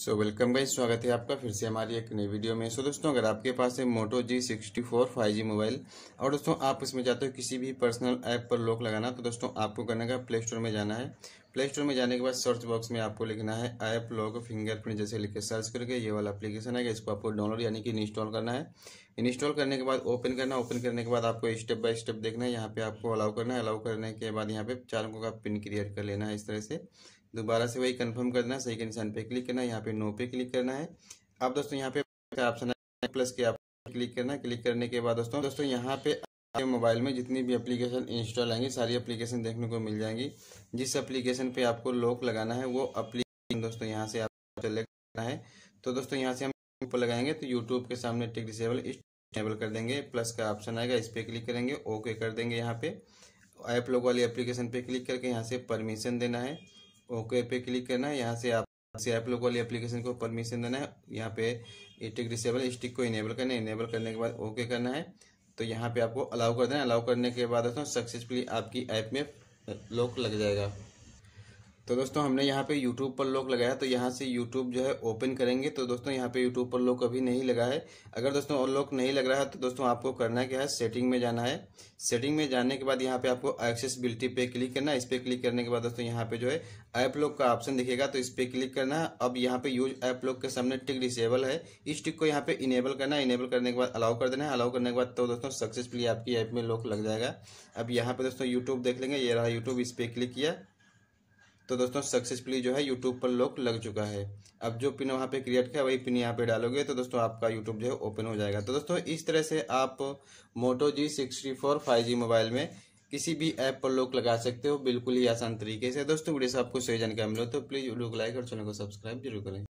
so welcome भाई स्वागत है आपका फिर से हमारी एक नई वीडियो में सो so, दोस्तों अगर आपके पास है Moto G sixty four five G mobile और दोस्तों आप इसमें जाते हो किसी भी पर्सनल ऐप पर लॉक लगाना तो दोस्तों आपको करने का प्ले स्टोर में जाना है प्ले स्टोर में जाने के बाद सर्च बॉक्स में आपको लिखना है ऐप लॉग फिंगरप्रिंट जैसे लिख के सर्च करके ये वाला एप्लीकेशन है इसको आपको डाउनलोड यानी कि इंस्टॉल करना है इंस्टॉल करने के बाद ओपन करना ओपन करने के बाद आपको स्टेप बाय स्टेप देखना है यहाँ पे आपको अलाउ करना है अलाउ करने के बाद यहाँ पे चार अंकों का पिन क्रिएट कर लेना है इस तरह से दोबारा से वही कन्फर्म करना है सही के निशान पे क्लिक करना है यहाँ पे नो पे क्लिक करना है आप दोस्तों यहाँ पे ऑप्शन है प्लस के आप क्लिक करना क्लिक करने के बाद दोस्तों दोस्तों यहाँ पे आपके मोबाइल में जितनी भी एप्लीकेशन इंस्टॉल आएंगी सारी एप्लीकेशन देखने को मिल जाएंगी जिस एप्लीकेशन पे आपको लॉक लगाना है वो एप्लीकेशन दोस्तों यहाँ से आप सेलेक्ट है तो दोस्तों यहाँ से हम लगाएंगे तो यूट्यूब के सामने टिक डिसेबल डिसेबल कर देंगे प्लस का ऑप्शन आएगा इस पर क्लिक करेंगे ओके कर देंगे यहाँ पे ऐप लॉक वाली एप्लीकेशन पे क्लिक करके यहाँ से परमिशन देना है ओके पे क्लिक करना है यहाँ से आप से ऐप लॉक वाली एप्लीकेशन को परमिशन देना है यहाँ पे टिक डिसेबल स्टिक को इनेबल करना है इनेबल करने के बाद ओके करना है तो यहाँ पे आपको अलाउ कर देना अलाउ करने के बाद दोस्तों सक्सेसफुली आपकी ऐप में लॉक लग जाएगा तो दोस्तों हमने यहाँ पे YouTube पर लॉक लगाया तो यहाँ से YouTube जो है ओपन करेंगे तो दोस्तों यहाँ पे YouTube पर लॉक अभी नहीं लगा है अगर दोस्तों और लॉक नहीं लग रहा है तो दोस्तों आपको करना क्या है सेटिंग में जाना है सेटिंग में जाने के बाद यहाँ पे आपको एक्सेसिबिलिटी पे क्लिक करना है इस पर क्लिक करने के बाद दोस्तों यहाँ पे जो है ऐप लॉक का ऑप्शन दिखेगा तो इस पर क्लिक करना है अब यहाँ पे यूज ऐप लॉक के सामने टिक डिसेबल है इस टिक को यहाँ पे इनेबल करना है इनेबल करने के बाद अलाउ कर देना है अलाउ करने के बाद तो दोस्तों सक्सेसफुली आपकी ऐप में लॉक लग जाएगा अब यहाँ पे दोस्तों यूट्यूब देख लेंगे ये रहा यूट्यूब इस पर क्लिक किया तो दोस्तों सक्सेसफुली जो है यूट्यूब पर लॉक लग चुका है अब जो पिन वहाँ पे क्रिएट किया वही पिन यहाँ पे डालोगे तो दोस्तों आपका यूट्यूब जो है ओपन हो जाएगा तो दोस्तों इस तरह से आप Moto G sixty four five G mobile में किसी भी ऐप पर लॉक लगा सकते हो बिल्कुल ही आसान तरीके से दोस्तों वीडियो से आपको सही जानकारी मिले तो प्लीज़ वीडियो को लाइक और चैनल को सब्सक्राइब जरूर करें